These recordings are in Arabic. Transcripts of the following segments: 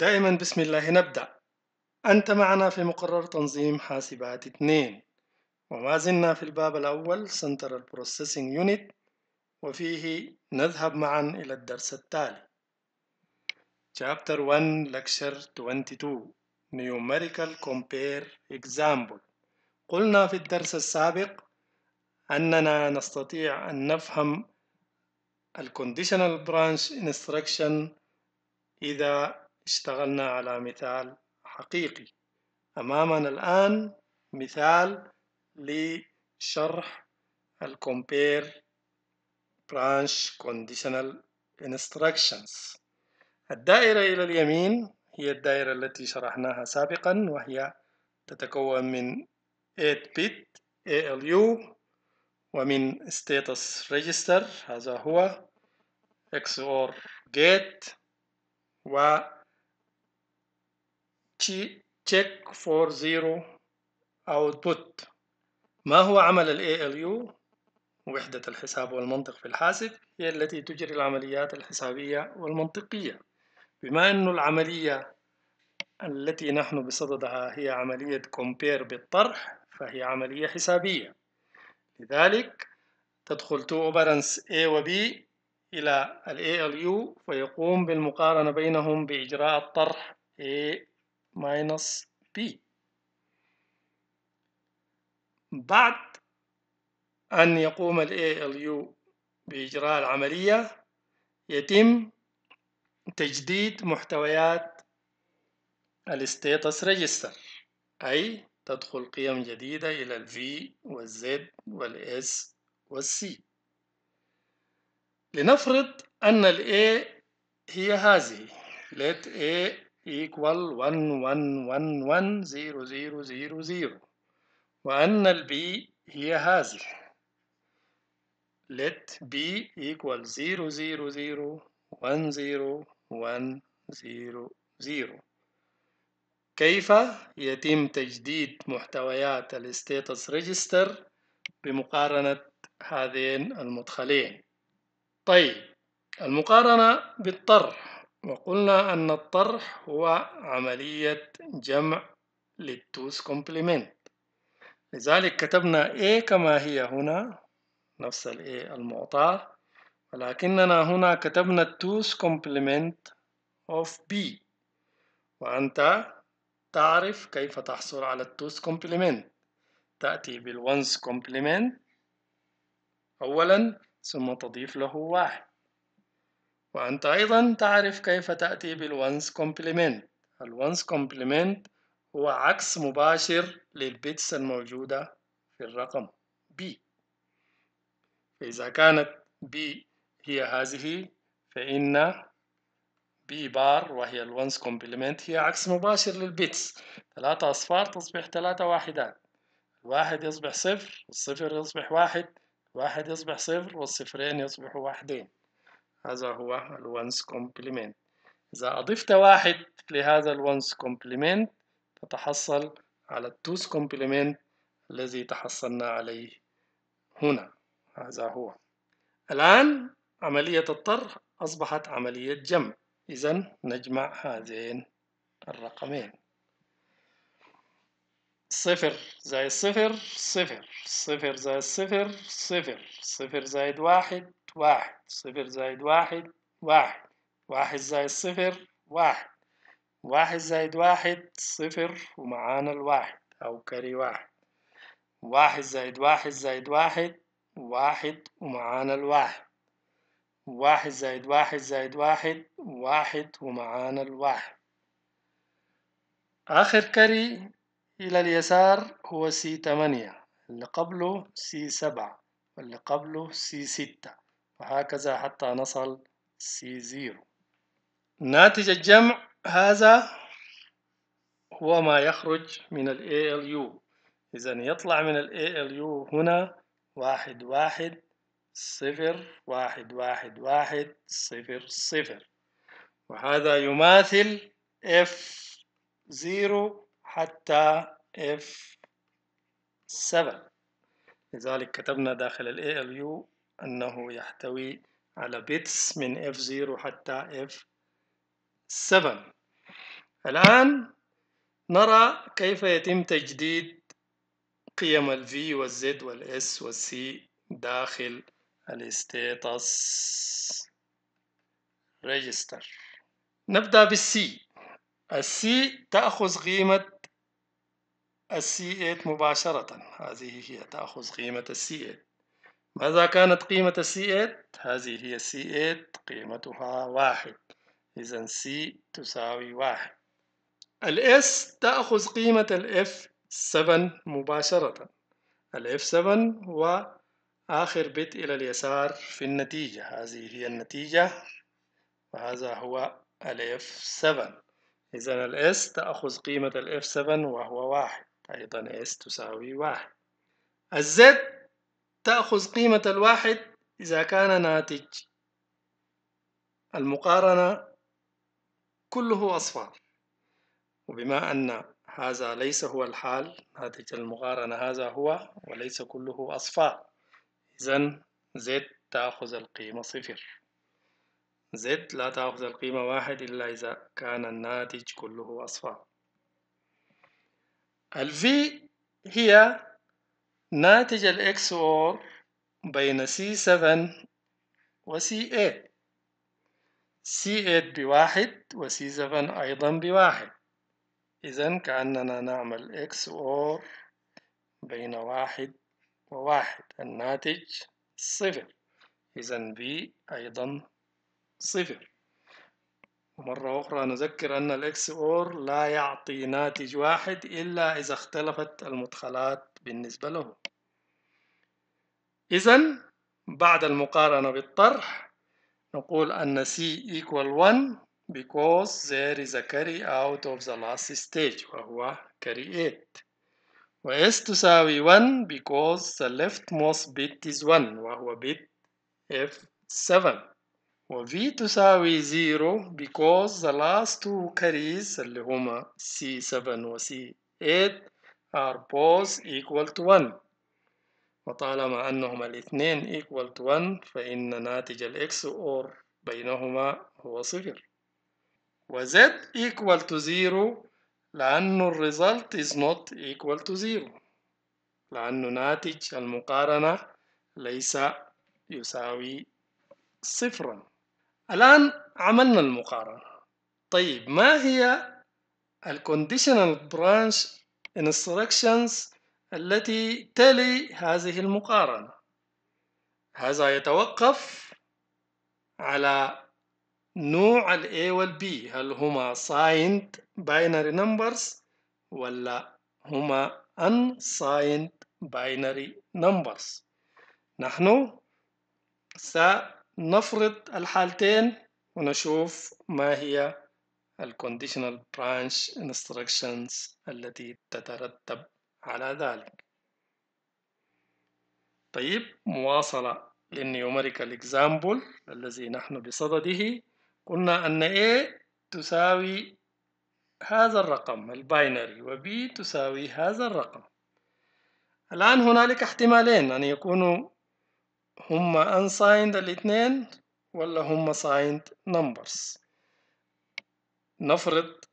دائما بسم الله نبدأ أنت معنا في مقرر تنظيم حاسبات 2 وما زلنا في الباب الأول Central Processing Unit وفيه نذهب معا إلى الدرس التالي Chapter 1 Lecture 22 Numerical Compare Example قلنا في الدرس السابق أننا نستطيع أن نفهم ال Conditional Branch Instruction إذا اشتغلنا على مثال حقيقي أمامنا الآن مثال لشرح الـ compare branch conditional instructions الدائرة إلى اليمين هي الدائرة التي شرحناها سابقا وهي تتكون من 8-bit ALU ومن status register هذا هو XOR gate و check for zero output ما هو عمل ال ALU وحدة الحساب والمنطق في الحاسب هي التي تجري العمليات الحسابية والمنطقية بما أن العملية التي نحن بصددها هي عملية compare بالطرح فهي عملية حسابية لذلك تدخل تو operands A و B إلى ال ALU فيقوم بالمقارنة بينهم بإجراء الطرح A minus b بعد أن يقوم ال ALU بإجراء العملية يتم تجديد محتويات الستيتس ريجستر أي تدخل قيم جديدة إلى ال V والـ Z والـ S والـ C لنفرض أن ال A هي هذه let A equal 1111000 وأن ال B هي هذه let B equal 00010100 كيف يتم تجديد محتويات الستاتس ريجستر بمقارنة هذين المدخلين طيب المقارنة بالطرح وقلنا أن الطرح هو عملية جمع للتوس كومبليمنت لذلك كتبنا A كما هي هنا نفس الـ A المعطاة ولكننا هنا كتبنا التوس كومبليمنت of B وأنت تعرف كيف تحصل على التوس كومبليمنت تأتي بالونس كومبليمنت أولا ثم تضيف له واحد وأنت أيضا تعرف كيف تأتي بالونس كومبليمنت الونس كومبليمنت هو عكس مباشر للبيتس الموجودة في الرقم b فإذا كانت b هي هذه فإن b بار وهي الونس كومبليمنت هي عكس مباشر للبيتس ثلاثة أصفار تصبح ثلاثة واحدات الواحد يصبح صفر والصفر يصبح واحد واحد يصبح صفر والصفرين يصبحوا واحدين هذا هو الونس كومبلمنت إذا أضفت واحد لهذا الونس كومبلمنت تتحصل على التوس كومبلمنت الذي تحصلنا عليه هنا هذا هو الآن عملية الطرح أصبحت عملية جمع إذا نجمع هذين الرقمين صفر زائد صفر صفر صفر زائد صفر صفر صفر زائد واحد واحد صفر زائد واحد واحد واحد زائد صفر واحد واحد زائد واحد صفر ومعانا الواحد أو كاري واحد واحد زائد واحد زائد واحد واحد ومعانا الواحد واحد زائد واحد زائد واحد واحد ومعانا الواحد آخر كري إلى اليسار هو سي تمانية اللي قبله سي سبعة واللي قبله سي ستة وهكذا حتى نصل C0 ناتج الجمع هذا هو ما يخرج من ال ALU إذا يطلع من ال ALU هنا واحد واحد صفر واحد واحد واحد صفر صفر وهذا يماثل F0 حتى F7 لذلك كتبنا داخل ال ALU أنه يحتوي على بيتس من F0 حتى F7 الآن نرى كيف يتم تجديد قيم ال V وال Z وال S وال C داخل status register نبدأ C الـ C تأخذ قيمة c 8 مباشرة هذه هي تأخذ قيمة c 8 ماذا كانت قيمة C8؟ هذه هي C8 قيمتها واحد إذا C تساوي واحد ال S تأخذ قيمة ال F7 مباشرة ال F7 هو آخر بت إلى اليسار في النتيجة هذه هي النتيجة وهذا هو ال F7 إذا ال S تأخذ قيمة ال F7 وهو واحد أيضا S تساوي واحد الزد تأخذ قيمة الواحد إذا كان ناتج المقارنة كله أصفار وبما أن هذا ليس هو الحال ناتج المقارنة هذا هو وليس كله أصفار إذا زد تأخذ القيمة صفر زد لا تأخذ القيمة واحد إلا إذا كان الناتج كله أصفار الفي هي ناتج الإكس XOR بين C7 و C8 C8 بواحد و C7 أيضا بواحد إذا كأننا نعمل XOR OR بين واحد وواحد الناتج صفر إذا B أيضا صفر مرة أخرى نذكر أن الإكس XOR لا يعطي ناتج واحد إلا إذا اختلفت المدخلات بالنسبة له إذا بعد المقارنة بالطرح نقول أن C equal 1 because there is a carry out of the last stage وهو carry 8 و S تساوي 1 because the leftmost bit is 1 وهو bit F7 و V تساوي 0 because the last two carries اللي هما C7 و C8 are both equal to 1 وطالما أنهما الاثنين equal to 1 فإن ناتج x or بينهما هو صفر و z equal to 0 لأن result is not equal to 0 لأن ناتج المقارنة ليس يساوي صفرا الآن عملنا المقارنة طيب ما هي conditional branch instructions التي تلي هذه المقارنة هذا يتوقف على نوع ال A والـ B هل هما signed binary numbers ولا هما unsigned binary numbers نحن سنفرض الحالتين ونشوف ما هي conditional branch instructions التي تترتب على ذلك طيب مواصلة للنيوميريكال example الذي نحن بصدده قلنا أن A تساوي هذا الرقم الباينري و B تساوي هذا الرقم الآن هنالك احتمالين أن يكونوا هما unsigned الاثنين ولا هما signed numbers نفرض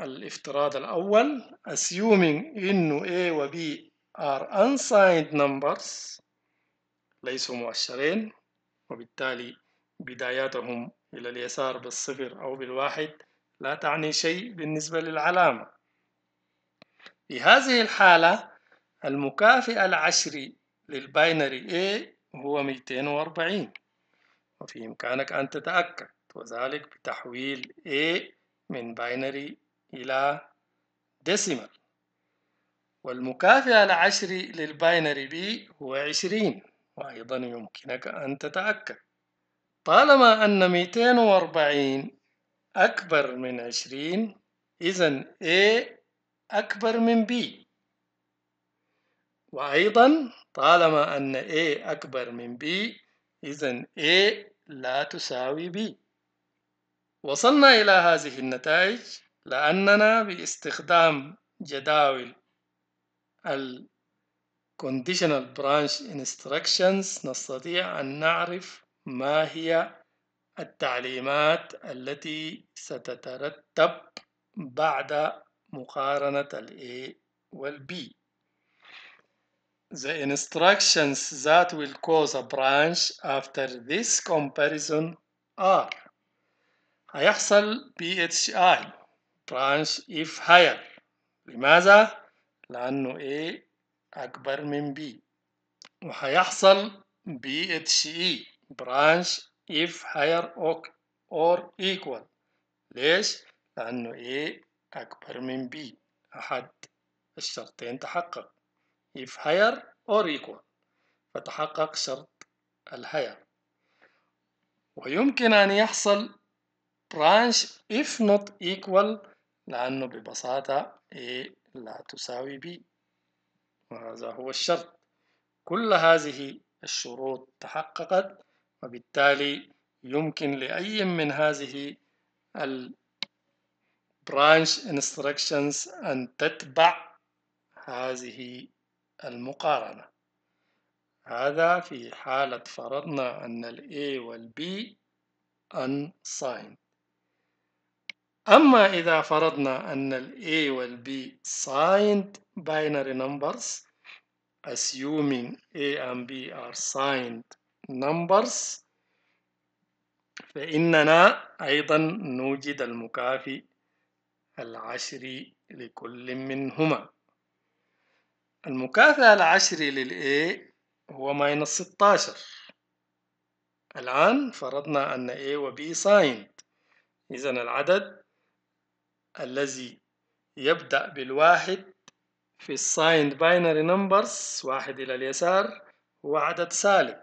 الافتراض الأول assuming إنه A و B are unsigned numbers ليسوا مؤشرين وبالتالي بداياتهم إلى اليسار بالصفر أو بالواحد لا تعني شيء بالنسبة للعلامة في هذه الحالة المكافئ العشري للباينري A هو 240 وفي إمكانك أن تتأكد وذلك بتحويل A من باينري إلى ديسيمال والمكافئة العشري للباينري بي هو عشرين وأيضا يمكنك أن تتأكد طالما أن 240 أكبر من 20 إذا A أكبر من B وأيضا طالما أن A أكبر من B إذا A لا تساوي B وصلنا إلى هذه النتائج لأننا باستخدام جداول ال Conditional Branch Instructions نستطيع أن نعرف ما هي التعليمات التي ستترتب بعد مقارنة ال A وال B. The instructions that will cause a branch after this comparison are هيحصل PHI ترانس if higher لماذا؟ لأنه A أكبر من B وهيحصل BHE branch if higher or equal ليش؟ لأنه A أكبر من B أحد الشرطين تحقق if higher or equal فتحقق شرط الهاير ويمكن أن يحصل branch if not equal لأنه ببساطة A إيه، لا تساوي B وهذا هو الشرط كل هذه الشروط تحققت وبالتالي يمكن لأي من هذه branch instructions أن تتبع هذه المقارنة هذا في حالة فرضنا أن ال A وال B unsigned أما إذا فرضنا أن ال A والـ B signed binary numbers assuming A and B are signed numbers فإننا أيضا نوجد المكافئ العشري لكل منهما المكافئ العشري لل A هو minus 16 الآن فرضنا أن A و B signed إذا العدد الذي يبدأ بالواحد في signed باينري نمبرز واحد إلى اليسار هو عدد سالب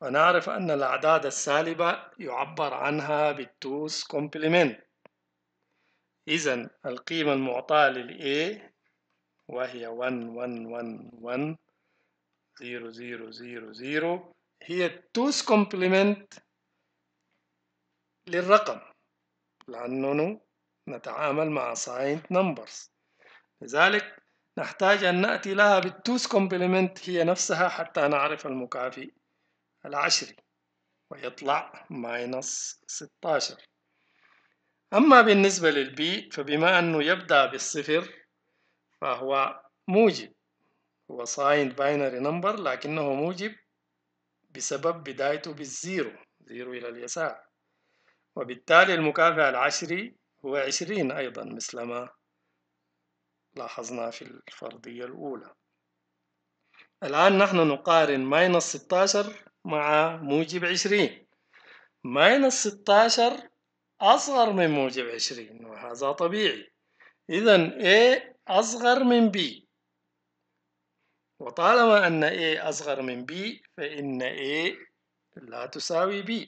ونعرف أن الأعداد السالبة يعبر عنها بالتوس complement إذن القيمة المعطاة للـ A وهي 1 1 1 1 0 0 0 0 هي التوس كومبلمنت للرقم لأننا نتعامل مع signed numbers لذلك نحتاج أن نأتي لها بالتوس كومبليمنت هي نفسها حتى نعرف المكافئ العشري ويطلع ماينس 16 أما بالنسبة للبي فبما أنه يبدأ بالصفر فهو موجب هو signed binary number لكنه موجب بسبب بدايته بالزيرو زيرو إلى اليسار وبالتالي المكافئ العشري هو عشرين أيضا مثل ما لاحظنا في الفرضية الأولى الآن نحن نقارن ماينس 16 مع موجب 20 ماينس 16 أصغر من موجب 20 وهذا طبيعي إذا A أصغر من B وطالما أن A أصغر من B فإن A لا تساوي B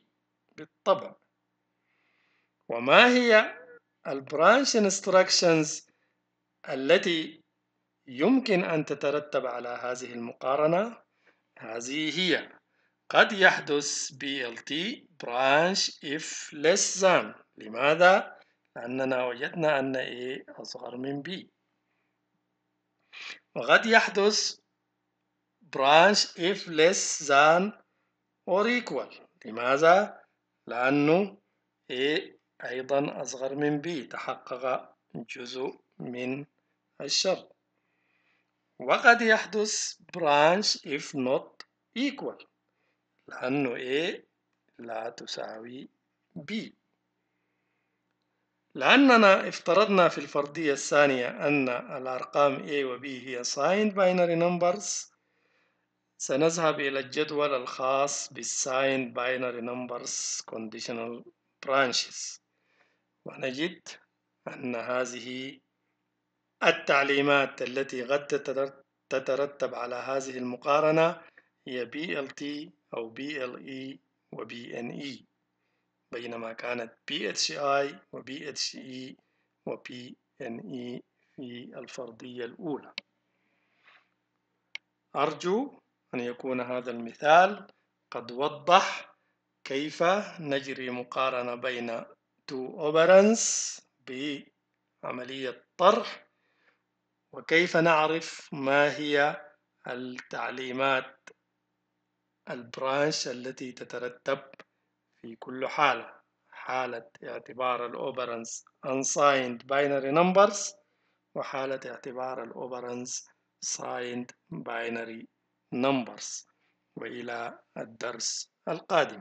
بالطبع وما هي البرانش انستراكشنز التي يمكن أن تترتب على هذه المقارنة هذه هي قد يحدث BLT branch if less than لماذا؟ لأننا وجدنا أن A أصغر من B وقد يحدث branch if less than or equal لماذا؟ لأنه A أيضا أصغر من بي تحقق جزء من الشرط وقد يحدث branch if not equal لأن A لا تساوي B لأننا افترضنا في الفرضية الثانية أن الأرقام A و B هي signed binary numbers سنذهب إلى الجدول الخاص بالsigned binary numbers conditional branches ونجد أن هذه التعليمات التي قد تترتب على هذه المقارنة هي BLT أو BLE و BNE بينما كانت PHI و PHE و PNE في الفرضية الأولى أرجو أن يكون هذا المثال قد وضح كيف نجري مقارنة بين تو operants بعملية طرح وكيف نعرف ما هي التعليمات البرانش التي تترتب في كل حالة حالة اعتبار الأوبرنس unsigned binary numbers وحالة اعتبار الأوبرنس signed binary numbers وإلى الدرس القادم